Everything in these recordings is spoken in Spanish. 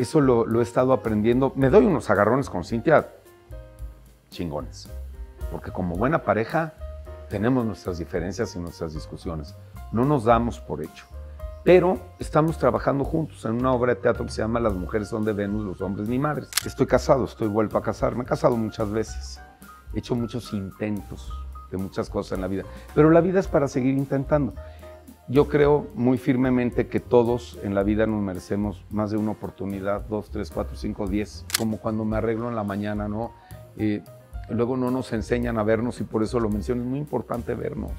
Eso lo, he estado aprendiendo. Me doy unos agarrones con Cintia chingones, porque como buena pareja tenemos nuestras diferencias y nuestras discusiones. No nos damos por hecho pero estamos trabajando juntos en una obra de teatro que se llama Las mujeres son de Venus, los hombres ni madres. Estoy casado, estoy vuelto a casar, me he casado muchas veces, he hecho muchos intentos de muchas cosas en la vida, pero la vida es para seguir intentando. Yo creo muy firmemente que todos en la vida nos merecemos más de una oportunidad, dos, tres, cuatro, cinco, diez, como cuando me arreglo en la mañana, ¿no? Eh, luego no nos enseñan a vernos y por eso lo menciono, es muy importante vernos.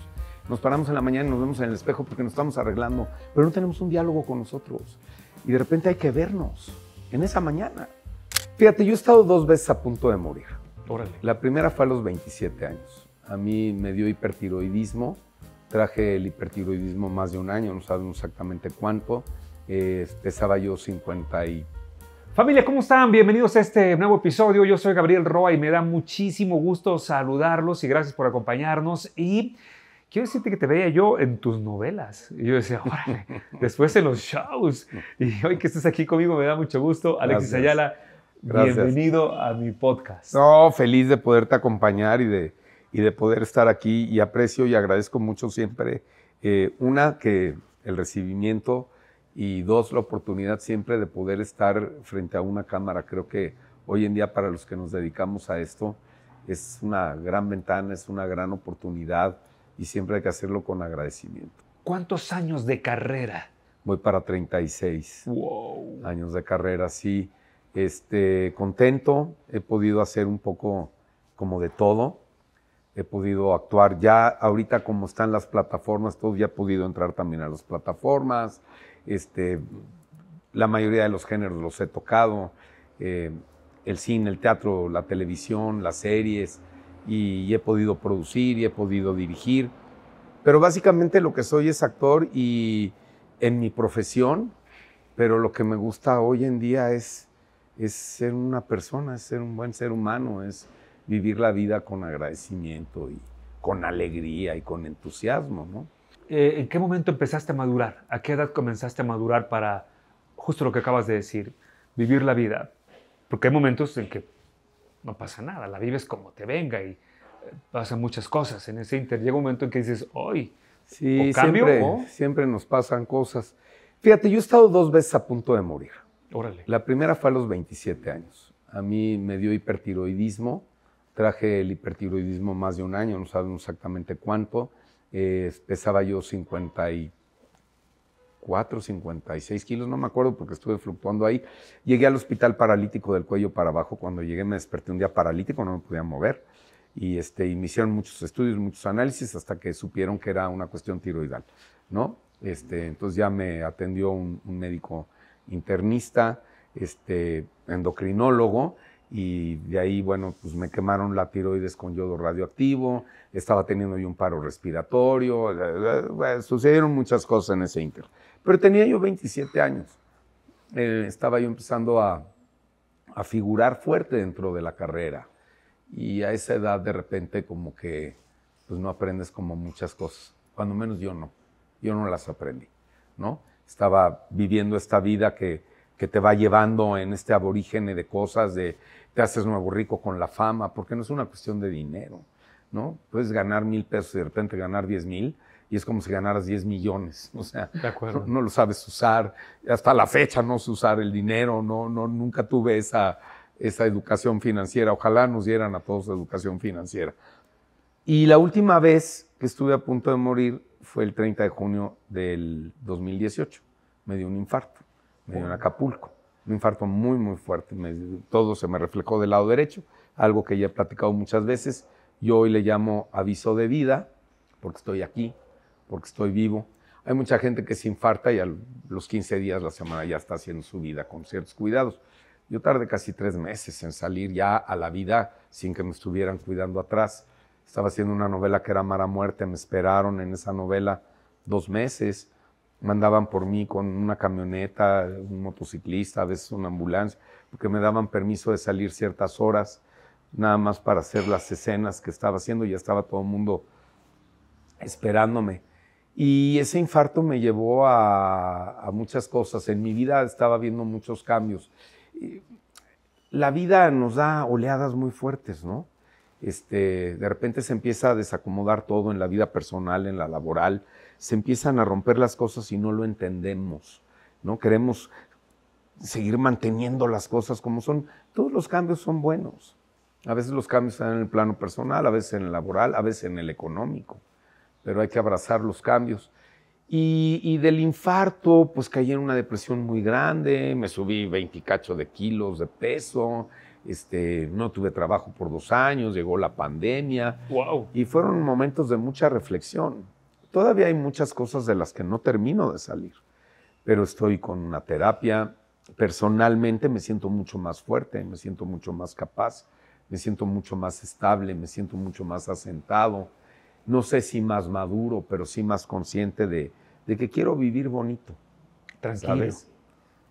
Nos paramos en la mañana y nos vemos en el espejo porque nos estamos arreglando, pero no tenemos un diálogo con nosotros. Y de repente hay que vernos en esa mañana. Fíjate, yo he estado dos veces a punto de morir. Órale. La primera fue a los 27 años. A mí me dio hipertiroidismo Traje el hipertiroidismo más de un año, no sabemos exactamente cuánto. Eh, pesaba yo 50 y... Familia, ¿cómo están? Bienvenidos a este nuevo episodio. Yo soy Gabriel Roa y me da muchísimo gusto saludarlos y gracias por acompañarnos. Y quiero decirte que te veía yo en tus novelas. Y yo decía, órale, después en los shows. Y hoy que estés aquí conmigo me da mucho gusto. Alexis Ayala, Bienvenido a mi podcast. No, feliz de poderte acompañar y de y de poder estar aquí y aprecio y agradezco mucho siempre, eh, una, que el recibimiento y dos, la oportunidad siempre de poder estar frente a una cámara. Creo que hoy en día para los que nos dedicamos a esto es una gran ventana, es una gran oportunidad y siempre hay que hacerlo con agradecimiento. ¿Cuántos años de carrera? Voy para 36 wow. años de carrera, sí. Este, contento, he podido hacer un poco como de todo he podido actuar. Ya ahorita como están las plataformas, todo ya he podido entrar también a las plataformas. Este, la mayoría de los géneros los he tocado. Eh, el cine, el teatro, la televisión, las series. Y, he podido producir y he podido dirigir. Pero básicamente lo que soy es actor y en mi profesión, pero lo que me gusta hoy en día es, es ser una persona, es ser un buen ser humano, es vivir la vida con agradecimiento y con alegría y con entusiasmo, ¿no? Eh, ¿En qué momento empezaste a madurar? ¿A qué edad comenzaste a madurar para, justo lo que acabas de decir, vivir la vida? Porque hay momentos en que no pasa nada, la vives como te venga y eh, pasan muchas cosas. En ese inter llega un momento en que dices, hoy, sí, siempre, siempre nos pasan cosas. Fíjate, yo he estado dos veces a punto de morir. Órale. La primera fue a los 27 años. A mí me dio hipertiroidismo Traje el hipertiroidismo más de un año, no sabemos exactamente cuánto. pesaba yo 54, 56 kilos, no me acuerdo porque estuve fluctuando ahí. Llegué al hospital paralítico del cuello para abajo. Cuando llegué me desperté un día paralítico, no me podía mover. Y, este, me hicieron muchos estudios, muchos análisis hasta que supieron que era una cuestión tiroidal, ¿no? Este, entonces ya me atendió un, un médico internista, este, endocrinólogo, y de ahí, bueno, pues me quemaron la tiroides con yodo radioactivo, estaba teniendo yo un paro respiratorio, eh, eh, sucedieron muchas cosas en ese ínter. Pero tenía yo 27 años, eh, estaba yo empezando a, a, figurar fuerte dentro de la carrera y a esa edad de repente como que pues no aprendes como muchas cosas, cuando menos yo no, yo no las aprendí, ¿no? Estaba viviendo esta vida que, que te va llevando en este aborígene de cosas, de te haces nuevo rico con la fama, porque no es una cuestión de dinero, ¿no? Puedes ganar mil pesos y de repente ganar diez mil y es como si ganaras diez millones. O sea, no, lo sabes usar. Hasta la fecha no sé usar el dinero. No, no, nunca tuve esa, esa educación financiera. Ojalá nos dieran a todos educación financiera. Y la última vez que estuve a punto de morir fue el 30 de junio del 2018. Me dio un infarto. Me dio en Acapulco un infarto muy, muy fuerte. todo se me reflejó del lado derecho, algo que ya he platicado muchas veces. Yo hoy le llamo aviso de vida, porque estoy aquí, porque estoy vivo. Hay mucha gente que se infarta y a los 15 días, de la semana, ya está haciendo su vida con ciertos cuidados. Yo tardé casi tres meses en salir ya a la vida sin que me estuvieran cuidando atrás. Estaba haciendo una novela que era Mara Muerte, me esperaron en esa novela dos meses mandaban por mí con una camioneta, un motociclista, a veces una ambulancia, porque me daban permiso de salir ciertas horas, nada más para hacer las escenas que estaba haciendo, ya estaba todo el mundo esperándome. Y ese infarto me llevó a, muchas cosas. En mi vida estaba viendo muchos cambios. La vida nos da oleadas muy fuertes, ¿no? Este, de repente se empieza a desacomodar todo en la vida personal, en la laboral, se empiezan a romper las cosas y no lo entendemos, ¿no? Queremos seguir manteniendo las cosas como son. Todos los cambios son buenos. A veces los cambios están en el plano personal, a veces en el laboral, a veces en el económico, pero hay que abrazar los cambios. Y, del infarto, pues caí en una depresión muy grande, me subí 20 cacho de kilos de peso, este, no tuve trabajo por dos años, llegó la pandemia. Y fueron momentos de mucha reflexión. Todavía hay muchas cosas de las que no termino de salir, pero estoy con una terapia. Personalmente me siento mucho más fuerte, me siento mucho más capaz, me siento mucho más estable, me siento mucho más asentado. No sé si más maduro, pero sí más consciente de, que quiero vivir bonito. Tranquilo.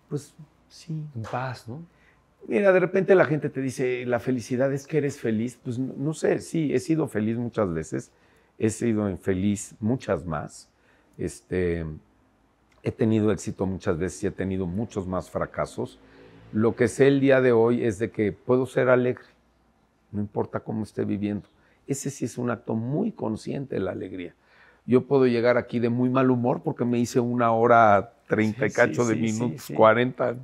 Pues sí. En paz, ¿no? Mira, de repente la gente te dice, la felicidad es que eres feliz. Pues no, sé, sí, he sido feliz muchas veces, he sido infeliz muchas más. Este, he tenido éxito muchas veces y he tenido muchos más fracasos. Lo que sé el día de hoy es de que puedo ser alegre, no importa cómo esté viviendo. Ese sí es un acto muy consciente de la alegría. Yo puedo llegar aquí de muy mal humor porque me hice una hora treinta y cacho de minutos, cuarenta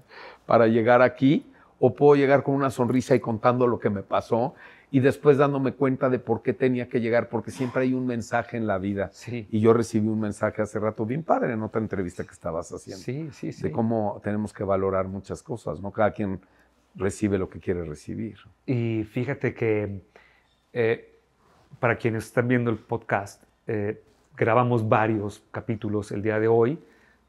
para llegar aquí, o puedo llegar con una sonrisa y contando lo que me pasó y después dándome cuenta de por qué tenía que llegar, porque siempre hay un mensaje en la vida. Sí. Y yo recibí un mensaje hace rato bien padre en otra entrevista que estabas haciendo. Sí, sí, sí. De cómo tenemos que valorar muchas cosas, ¿no? Cada quien recibe lo que quiere recibir. Y fíjate que eh, para quienes están viendo el podcast, eh, grabamos varios capítulos el día de hoy.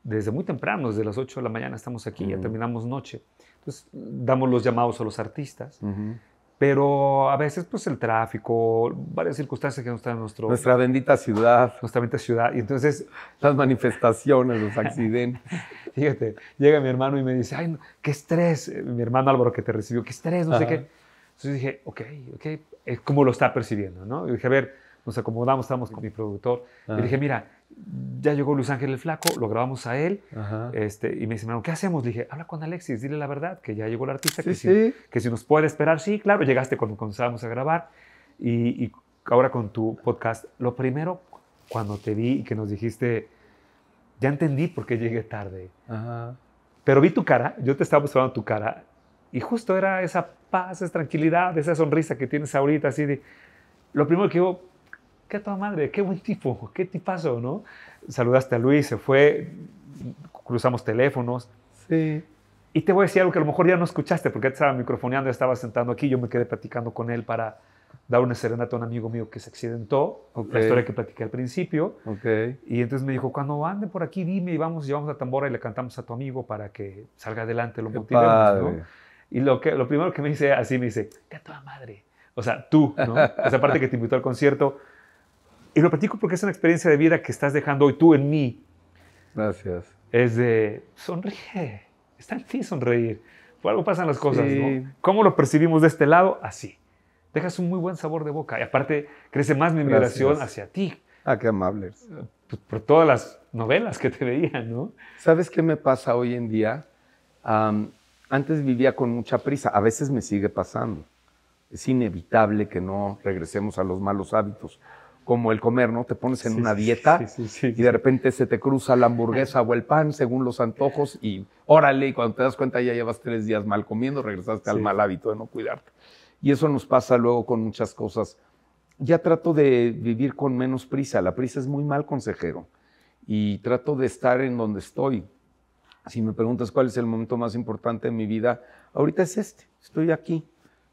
Desde muy temprano, desde las 8 de la mañana estamos aquí, ya terminamos noche. Entonces, damos los llamados a los artistas. Pero a veces, pues el tráfico, varias circunstancias que nos están nuestro. Nuestra bendita ciudad. Nuestra bendita ciudad. Y entonces. Las manifestaciones, los accidentes. Fíjate, llega mi hermano y me dice, ay, qué estrés. Eh, mi hermano Álvaro que te recibió, qué estrés, no sé qué. Entonces dije, ok, ok, es eh, como lo está percibiendo, ¿no? Y dije, a ver, nos acomodamos, estamos con mi productor. Y dije, mira, ya llegó Luis Ángel el Flaco, lo grabamos a él, este, y me dice, ¿qué hacemos? dije, habla con Alexis, dile la verdad, que ya llegó el artista, que, Si, que si nos puede esperar, sí, claro, llegaste cuando comenzábamos a grabar, y, ahora con tu podcast, lo primero, cuando te vi y que nos dijiste, ya entendí por qué llegué tarde, pero vi tu cara, yo te estaba observando tu cara, y justo era esa paz, esa tranquilidad, esa sonrisa que tienes ahorita, así de, lo primero que yo qué toda madre, qué buen tipo, qué tipazo, ¿no? Saludaste a Luis, se fue, cruzamos teléfonos. Sí. Y te voy a decir algo que a lo mejor ya no escuchaste, porque estaba microfoneando, estaba sentando aquí, yo me quedé platicando con él para dar una serenata a un amigo mío que se accidentó, la historia que platiqué al principio. Okay. Y entonces me dijo, cuando ande por aquí, dime, y vamos, llevamos a tambora y le cantamos a tu amigo para que salga adelante, lo motivemos, ¿no? Y lo, que, lo primero que me dice, así me dice, qué toda madre. O sea, tú, ¿no? Esa parte que te invitó al concierto, y lo platico porque es una experiencia de vida que estás dejando hoy tú en mí. Gracias. Es de sonríe, está en fin sonreír. Por algo pasan las cosas, ¿no? ¿Cómo lo percibimos de este lado? Así. Dejas un muy buen sabor de boca. Y aparte, crece más mi admiración hacia ti. Ah, qué amables. Por, pues por, todas las novelas que te veían, ¿no? ¿Sabes qué me pasa hoy en día? antes vivía con mucha prisa. A veces me sigue pasando. Es inevitable que no regresemos a los malos hábitos como el comer, ¿no? Te pones en una dieta y de repente se te cruza la hamburguesa o el pan según los antojos y órale, y cuando te das cuenta ya llevas tres días mal comiendo, regresaste al mal hábito de no cuidarte. Y eso nos pasa luego con muchas cosas. Ya trato de vivir con menos prisa, la prisa es muy mal consejero y trato de estar en donde estoy. Si me preguntas cuál es el momento más importante de mi vida, ahorita es este, estoy aquí.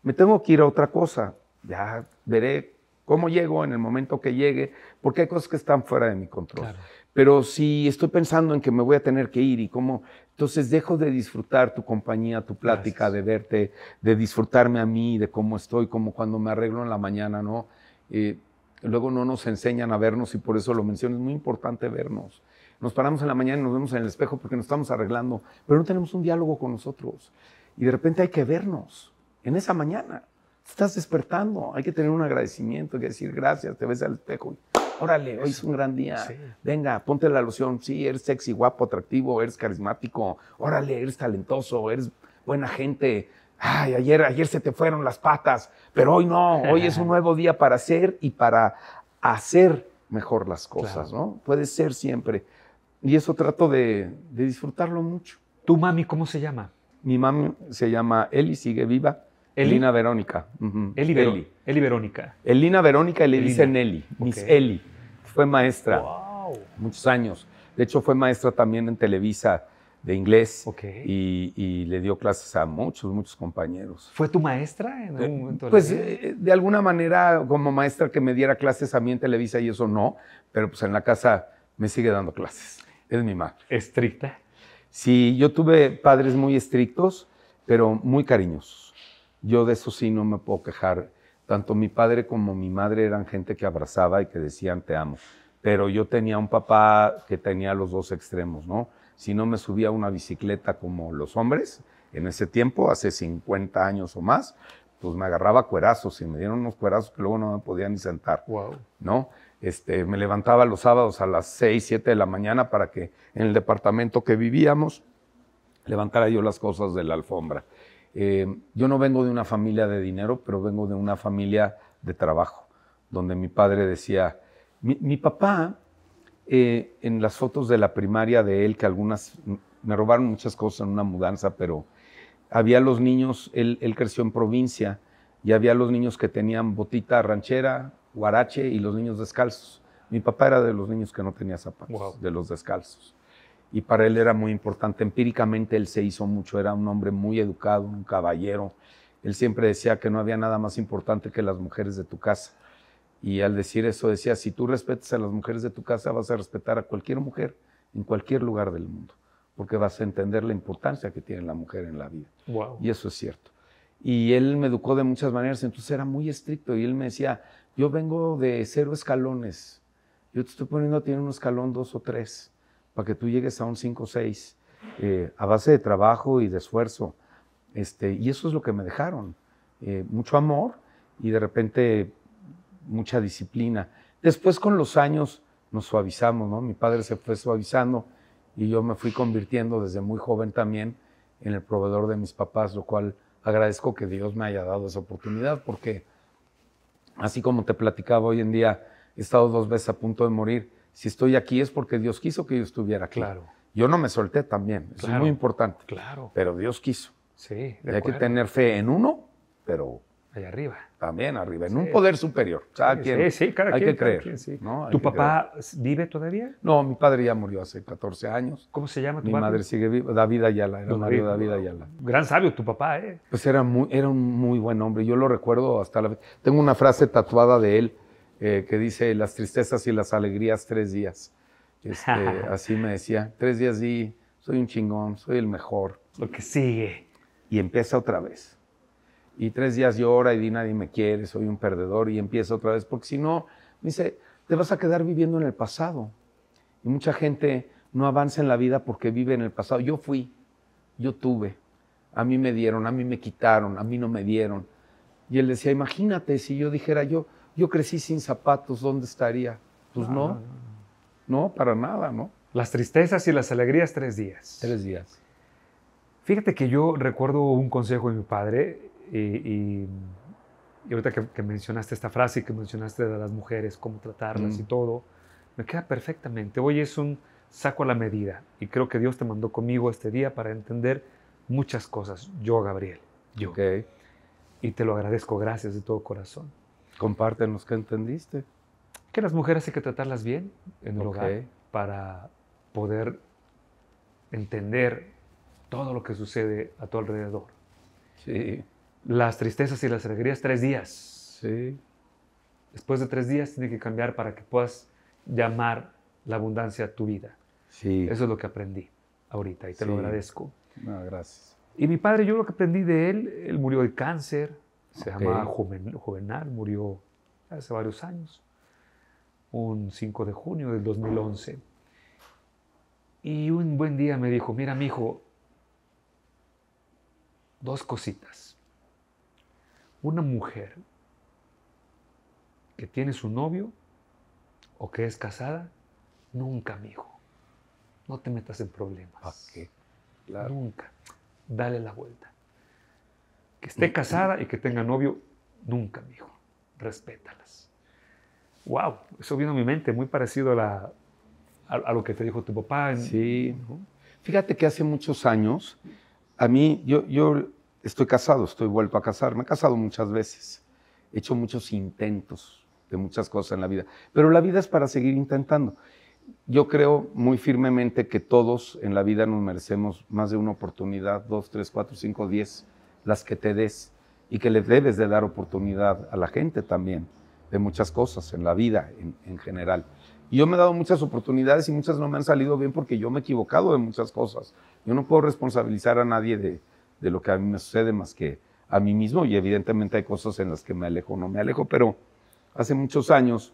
Me tengo que ir a otra cosa, ya veré cómo llego en el momento que llegue, porque hay cosas que están fuera de mi control. Pero si estoy pensando en que me voy a tener que ir y cómo, entonces dejo de disfrutar tu compañía, tu plática, de verte, de disfrutarme a mí, de cómo estoy, como cuando me arreglo en la mañana, ¿no? Eh, luego no nos enseñan a vernos y por eso lo menciono, es muy importante vernos. Nos paramos en la mañana y nos vemos en el espejo porque nos estamos arreglando, pero no tenemos un diálogo con nosotros. Y de repente hay que vernos en esa mañana. Estás despertando, hay que tener un agradecimiento, hay que decir gracias, te ves al espejo. Órale, hoy es un gran día. Venga, ponte la alusión. Sí, eres sexy, guapo, atractivo, eres carismático. Órale, eres talentoso, eres buena gente. Ay, ayer, ayer se te fueron las patas, pero hoy no. Hoy es un nuevo día para ser y para hacer mejor las cosas, ¿no? Puede ser siempre. Y eso trato de, de disfrutarlo mucho. ¿Tu mami cómo se llama? Mi mami se llama Eli, sigue viva. ¿Mm? Elina Verónica. Eli, Verónica. Elina Verónica, le dicen Miss Eli. Fue maestra wow. muchos años. De hecho, fue maestra también en Televisa de inglés y, le dio clases a muchos, muchos compañeros. ¿Fue tu maestra en eh, algún momento? Pues de, eh, de alguna manera como maestra que me diera clases a mí en Televisa y eso no, pero pues en la casa me sigue dando clases. Es mi madre. ¿Estricta? Sí, yo tuve padres muy estrictos, pero muy cariñosos. Yo de eso sí no me puedo quejar. Tanto mi padre como mi madre eran gente que abrazaba y que decían te amo. Pero yo tenía un papá que tenía los dos extremos, ¿no? Si no me subía una bicicleta como los hombres, en ese tiempo, hace 50 años o más, pues me agarraba cuerazos y me dieron unos cuerazos que luego no me podían ni sentar. ¿No? Este, me levantaba los sábados a las 6, 7 de la mañana para que en el departamento que vivíamos levantara yo las cosas de la alfombra. Eh, yo no vengo de una familia de dinero, pero vengo de una familia de trabajo, donde mi padre decía, mi, papá, eh, en las fotos de la primaria de él, que algunas, me robaron muchas cosas en una mudanza, pero había los niños, él, creció en provincia, y había los niños que tenían botita ranchera, guarache y los niños descalzos. Mi papá era de los niños que no tenía zapatos, de los descalzos y para él era muy importante. Empíricamente él se hizo mucho, era un hombre muy educado, un caballero. Él siempre decía que no había nada más importante que las mujeres de tu casa. Y al decir eso decía, si tú respetas a las mujeres de tu casa, vas a respetar a cualquier mujer en cualquier lugar del mundo, porque vas a entender la importancia que tiene la mujer en la vida. Wow. Y eso es cierto. Y él me educó de muchas maneras, entonces era muy estricto y él me decía, yo vengo de cero escalones, yo te estoy poniendo a un escalón dos o tres para que tú llegues a un 5 o 6 eh, a base de trabajo y de esfuerzo. Este, y eso es lo que me dejaron. Eh, mucho amor y de repente mucha disciplina. Después con los años nos suavizamos, ¿no? Mi padre se fue suavizando y yo me fui convirtiendo desde muy joven también en el proveedor de mis papás, lo cual agradezco que Dios me haya dado esa oportunidad porque así como te platicaba hoy en día, he estado dos veces a punto de morir si estoy aquí es porque Dios quiso que yo estuviera aquí. Claro. Yo no me solté también, eso es muy importante. Claro. Pero Dios quiso. Sí. hay que tener fe en uno, pero. Allá arriba. También arriba, en un poder superior. sí, sí, hay que creer. ¿Tu papá vive todavía? No, mi padre ya murió hace 14 años. ¿Cómo se llama tu mi Mi madre sigue viva, David Ayala, era David, Ayala. Gran sabio tu papá, ¿eh? Pues era, muy, era un muy buen hombre, yo lo recuerdo hasta la vez. Tengo una frase tatuada de él eh, que dice las tristezas y las alegrías tres días. Este, así me decía, tres días di, soy un chingón, soy el mejor. Lo que sigue. Y empieza otra vez. Y tres días llora y di nadie me quiere, soy un perdedor y empieza otra vez, porque si no, me dice, te vas a quedar viviendo en el pasado. Y mucha gente no avanza en la vida porque vive en el pasado. Yo fui, yo tuve, a mí me dieron, a mí me quitaron, a mí no me dieron. Y él decía, imagínate si yo dijera yo, yo crecí sin zapatos, ¿dónde estaría? Pues no, no, para nada, ¿no? Las tristezas y las alegrías, tres días. Tres días. Fíjate que yo recuerdo un consejo de mi padre y, ahorita que, mencionaste esta frase y que mencionaste de las mujeres, cómo tratarlas y mm. todo, me queda perfectamente. Hoy es un saco a la medida y creo que Dios te mandó conmigo este día para entender muchas cosas. Yo, Gabriel, yo. Okay. Y te lo agradezco, gracias de todo corazón. Compártenos qué entendiste. Que las mujeres hay que tratarlas bien en el hogar para poder entender todo lo que sucede a tu alrededor. Sí. Las tristezas y las alegrías, tres días. Sí. Después de tres días tiene que cambiar para que puedas llamar la abundancia a tu vida. Sí. Eso es lo que aprendí ahorita y te lo agradezco. gracias. Y mi padre, yo lo que aprendí de él, él murió de cáncer, se llama Juvenal, murió hace varios años, un 5 de junio del 2011. Y un buen día me dijo, mira, mi hijo, dos cositas. Una mujer que tiene su novio o que es casada, nunca, mi hijo, no te metas en problemas. Nunca. Dale la vuelta que esté casada y que tenga novio, nunca, hijo. Respétalas. Wow, eso vino a mi mente, muy parecido a, lo que te dijo tu papá. Sí. Fíjate que hace muchos años, a mí, yo, yo estoy casado, estoy vuelto a casar, me he casado muchas veces, he hecho muchos intentos de muchas cosas en la vida, pero la vida es para seguir intentando. Yo creo muy firmemente que todos en la vida nos merecemos más de una oportunidad, dos, tres, cuatro, cinco, diez las que te des y que le debes de dar oportunidad a la gente también de muchas cosas en la vida en, general. Y yo me he dado muchas oportunidades y muchas no me han salido bien porque yo me he equivocado de muchas cosas. Yo no puedo responsabilizar a nadie de, de lo que a mí me sucede más que a mí mismo y evidentemente hay cosas en las que me alejo no me alejo, pero hace muchos años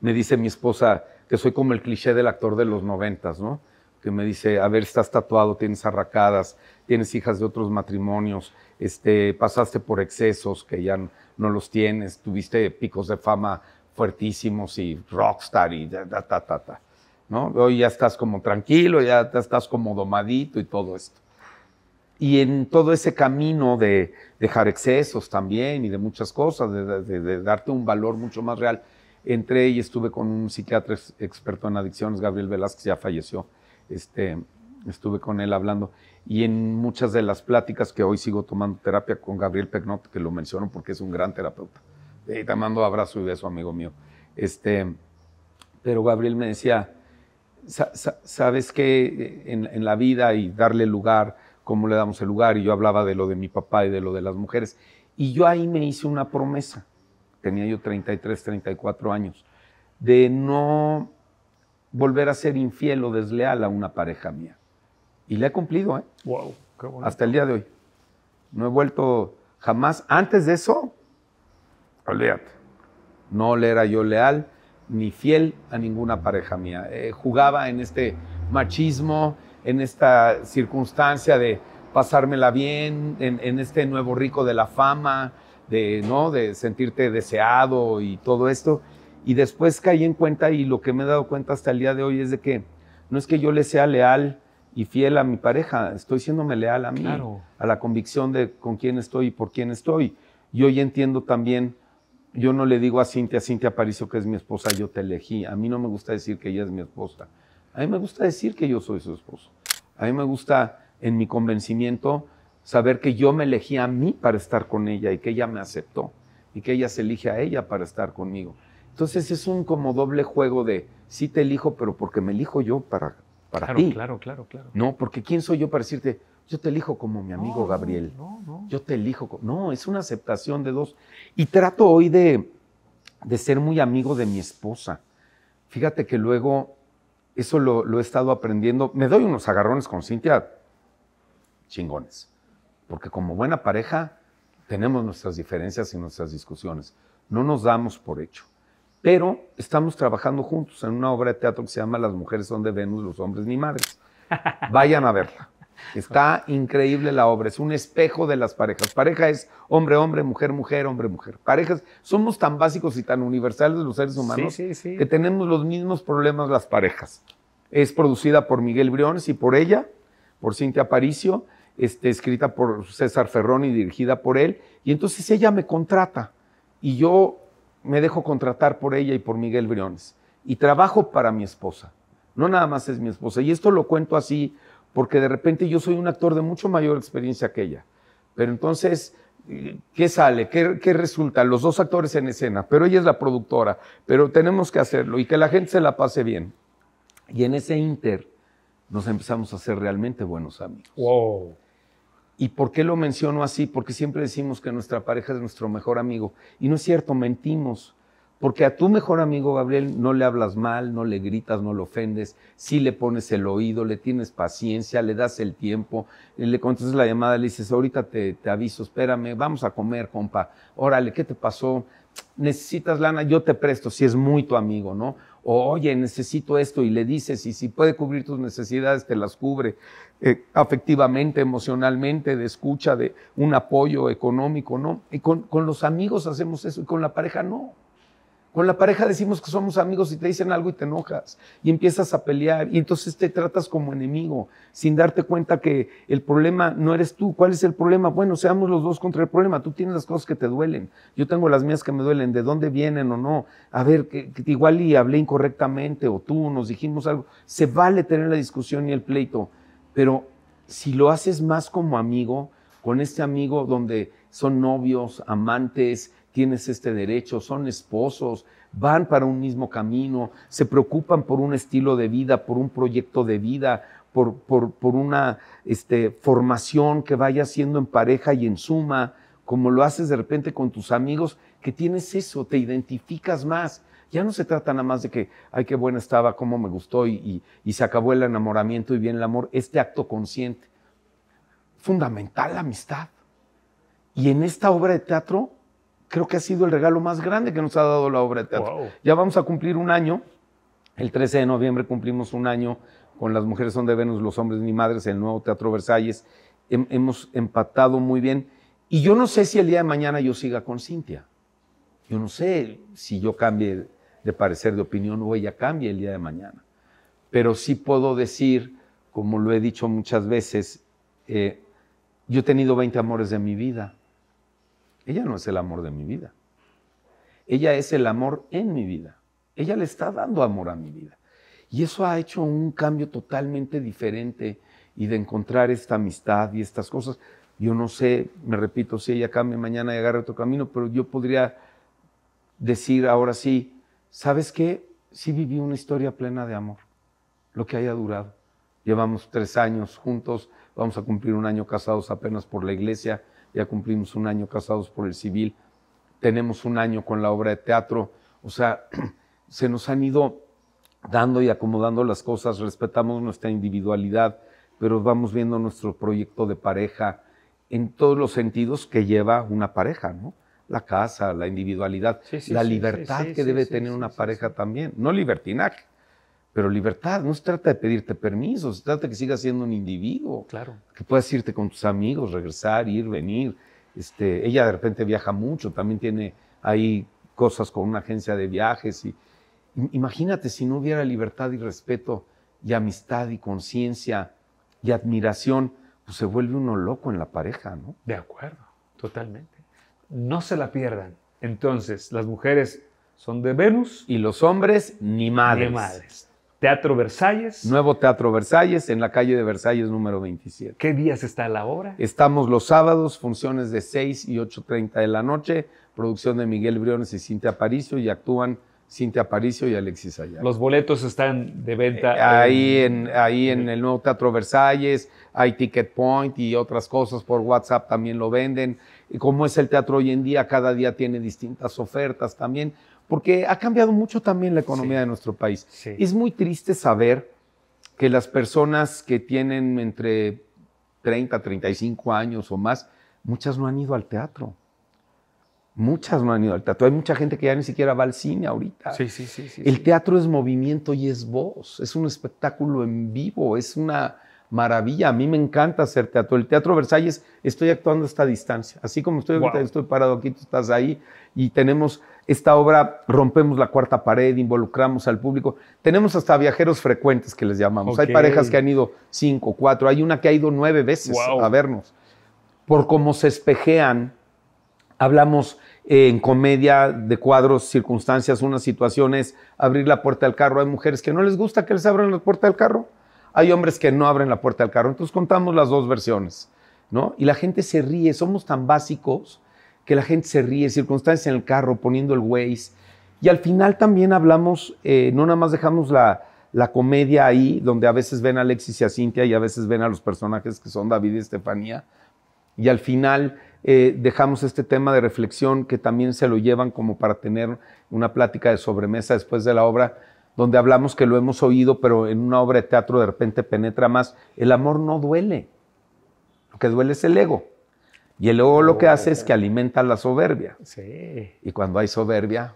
me dice mi esposa que soy como el cliché del actor de los noventas, ¿no? que me dice, a ver, estás tatuado, tienes arracadas, tienes hijas de otros matrimonios, este, pasaste por excesos que ya no, los tienes, tuviste picos de fama fuertísimos y rockstar y ta, ta, ta, ta. ¿no? Hoy ya estás como tranquilo, ya estás como domadito y todo esto. Y en todo ese camino de dejar excesos también y de muchas cosas, de, darte un valor mucho más real, entré y estuve con un psiquiatra experto en adicciones, Gabriel Velázquez, ya falleció, este, estuve con él hablando. Y en muchas de las pláticas que hoy sigo tomando terapia con Gabriel Pecnot, que lo menciono porque es un gran terapeuta. te mando abrazo y beso, amigo mío. Este, pero Gabriel me decía, sabes que en, en, la vida y darle lugar, cómo le damos el lugar, y yo hablaba de lo de mi papá y de lo de las mujeres, y yo ahí me hice una promesa, tenía yo 33, 34 años, de no volver a ser infiel o desleal a una pareja mía. Y le he cumplido, ¿eh? Wow, qué Hasta el día de hoy. No he vuelto jamás. Antes de eso, olvídate. No le era yo leal ni fiel a ninguna pareja mía. Eh, jugaba en este machismo, en esta circunstancia de pasármela bien, en, este nuevo rico de la fama, de, ¿no? de sentirte deseado y todo esto. Y después caí en cuenta y lo que me he dado cuenta hasta el día de hoy es de que no es que yo le sea leal y fiel a mi pareja, estoy siéndome leal a mí, a la convicción de con quién estoy y por quién estoy. Y hoy entiendo también, yo no le digo a Cintia, Cintia Aparicio que es mi esposa, yo te elegí. A mí no me gusta decir que ella es mi esposa. A mí me gusta decir que yo soy su esposo. A mí me gusta, en mi convencimiento, saber que yo me elegí a mí para estar con ella y que ella me aceptó y que ella se elige a ella para estar conmigo. Entonces es un como doble juego de sí te elijo, pero porque me elijo yo para, para claro, ti. Claro, claro, claro. No, porque ¿quién soy yo para decirte, yo te elijo como mi amigo Gabriel? No, no. Yo te elijo. No, es una aceptación de dos. Y trato hoy de, ser muy amigo de mi esposa. Fíjate que luego, eso lo, lo he estado aprendiendo. Me doy unos agarrones con Cintia chingones. Porque como buena pareja, tenemos nuestras diferencias y nuestras discusiones. No nos damos por hecho. Pero estamos trabajando juntos en una obra de teatro que se llama Las mujeres son de Venus, los hombres ni madres. Vayan a verla. Está increíble la obra, es un espejo de las parejas. Pareja es hombre, hombre, mujer, mujer, hombre, mujer. Parejas, somos tan básicos y tan universales los seres humanos que tenemos los mismos problemas las parejas. Es producida por Miguel Briones y por ella, por Cintia Paricio. Este, escrita por César Ferrón y dirigida por él. Y entonces ella me contrata y yo me dejo contratar por ella y por Miguel Briones. Y trabajo para mi esposa. No nada más es mi esposa. Y esto lo cuento así porque de repente yo soy un actor de mucho mayor experiencia que ella. Pero entonces, ¿qué sale? ¿Qué, ¿Qué, resulta? Los dos actores en escena, pero ella es la productora, pero tenemos que hacerlo y que la gente se la pase bien. Y en ese inter nos empezamos a ser realmente buenos amigos. Wow. ¿Y por qué lo menciono así? Porque siempre decimos que nuestra pareja es nuestro mejor amigo. Y no es cierto, mentimos. Porque a tu mejor amigo Gabriel no le hablas mal, no le gritas, no le ofendes, sí le pones el oído, le tienes paciencia, le das el tiempo, eh, le contestas la llamada, le dices, ahorita te, te aviso, espérame, vamos a comer, compa, órale, ¿qué te pasó? Necesitas lana, yo te presto, si es muy tu amigo, ¿no? oye, necesito esto y le dices, y si puede cubrir tus necesidades, te las cubre eh, afectivamente, emocionalmente, de escucha, de un apoyo económico, ¿no? Y con los amigos hacemos eso y con la pareja no. Con la pareja decimos que somos amigos y te dicen algo y te enojas y empiezas a pelear y entonces te tratas como enemigo sin darte cuenta que el problema no eres tú. ¿Cuál es el problema? Bueno, seamos los dos contra el problema. Tú tienes las cosas que te duelen. Yo tengo las mías que me duelen. ¿De dónde vienen o no? A ver, que, igual y hablé incorrectamente o tú nos dijimos algo. Se vale tener la discusión y el pleito, pero si lo haces más como amigo, con este amigo donde son novios, amantes, tienes este derecho, son esposos, van para un mismo camino, se preocupan por un estilo de vida, por un proyecto de vida, por, por, una este, formación que vaya siendo en pareja y en suma, como lo haces de repente con tus amigos, que tienes eso, te identificas más. Ya no se trata nada más de que, ay, qué buena estaba, cómo me gustó y, y se acabó el enamoramiento y bien el amor, este acto consciente. Fundamental la amistad. Y en esta obra de teatro creo que ha sido el regalo más grande que nos ha dado la obra de teatro. Ya vamos a cumplir un año. El 13 de noviembre cumplimos un año con Las Mujeres son de Venus, Los Hombres ni Madres, el nuevo Teatro Versalles. hemos empatado muy bien. Y yo no sé si el día de mañana yo siga con Cintia. Yo no sé si yo cambie de parecer, de opinión, o ella cambie el día de mañana. Pero sí puedo decir, como lo he dicho muchas veces, eh, yo he tenido 20 amores de mi vida ella no es el amor de mi vida. Ella es el amor en mi vida. Ella le está dando amor a mi vida. Y eso ha hecho un cambio totalmente diferente y de encontrar esta amistad y estas cosas. Yo no sé, me repito, si ella cambia mañana y agarra otro camino, pero yo podría decir ahora sí, ¿sabes qué? Sí viví una historia plena de amor, lo que haya durado. Llevamos tres años juntos, vamos a cumplir un año casados apenas por la iglesia ya cumplimos un año casados por el civil, tenemos un año con la obra de teatro, o sea, se nos han ido dando y acomodando las cosas, respetamos nuestra individualidad, pero vamos viendo nuestro proyecto de pareja en todos los sentidos que lleva una pareja, ¿no? La casa, la individualidad, la libertad que debe tener una pareja también, no libertinaje, pero libertad no se trata de pedirte permiso, se trata de que sigas siendo un individuo. Claro. Que puedas irte con tus amigos, regresar, ir, venir. Este, ella de repente viaja mucho, también tiene ahí cosas con una agencia de viajes. Y, imagínate si no hubiera libertad y respeto y amistad y conciencia y admiración, pues se vuelve uno loco en la pareja, ¿no? De acuerdo, totalmente. No se la pierdan. Entonces, las mujeres son de Venus. Y los hombres, ni Ni madres. Teatro Versalles. Nuevo Teatro Versalles, en la calle de Versalles número 27. ¿Qué días está la obra? Estamos los sábados, funciones de 6 y 8.30 de la noche, producción de Miguel Briones y Cintia Aparicio, y actúan Cintia Aparicio y Alexis Ayala. Los boletos están de venta. Eh, ahí, en, ahí en el nuevo Teatro Versalles, hay Ticket Point y otras cosas por WhatsApp también lo venden. Y como es el teatro hoy en día, cada día tiene distintas ofertas también porque ha cambiado mucho también la economía de nuestro país. Es muy triste saber que las personas que tienen entre 30, 35 años o más, muchas no han ido al teatro. Muchas no han ido al teatro. Hay mucha gente que ya ni siquiera va al cine ahorita. Sí, sí, sí. El teatro es movimiento y es voz. Es un espectáculo en vivo. Es una maravilla. A mí me encanta hacer teatro. El Teatro Versalles, estoy actuando a esta distancia. Así como estoy, estoy parado aquí, tú estás ahí y tenemos esta obra rompemos la cuarta pared, involucramos al público. Tenemos hasta viajeros frecuentes que les llamamos. Hay parejas que han ido cinco, cuatro. Hay una que ha ido nueve veces a vernos. Por cómo se espejean, hablamos en comedia de cuadros, circunstancias, unas situaciones, abrir la puerta del carro. Hay mujeres que no les gusta que les abran la puerta del carro. Hay hombres que no abren la puerta del carro. Entonces contamos las dos versiones, ¿no? Y la gente se ríe. Somos tan básicos que la gente se ríe, circunstancias en el carro, poniendo el Waze. Y al final también hablamos, eh, no nada más dejamos la, la, comedia ahí, donde a veces ven a Alexis y a Cintia y a veces ven a los personajes que son David y Estefanía. Y al final eh, dejamos este tema de reflexión que también se lo llevan como para tener una plática de sobremesa después de la obra, donde hablamos que lo hemos oído, pero en una obra de teatro de repente penetra más. El amor no duele, lo que duele es el ego. Y el lo que oh, hace es que alimenta la soberbia. Sí. Y cuando hay soberbia,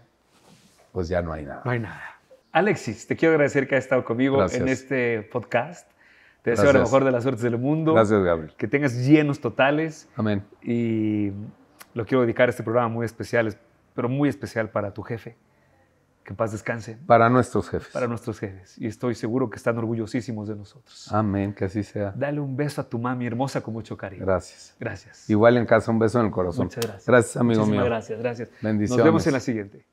pues ya no hay nada. No hay nada. Alexis, te quiero agradecer que has estado conmigo en este podcast. Te deseo lo mejor de las suertes del mundo. Gracias, Gabriel. Que tengas llenos totales. Amén. Y lo quiero dedicar a este programa muy especial, pero muy especial para tu jefe. Que paz descanse. Para nuestros jefes. Para nuestros jefes. Y estoy seguro que están orgullosísimos de nosotros. Amén, que así sea. Dale un beso a tu mami hermosa con mucho cariño. Gracias. Gracias. Igual en casa, un beso en el corazón. Muchas gracias. Gracias, amigo mío. Gracias, gracias. Bendiciones. Nos vemos en la siguiente.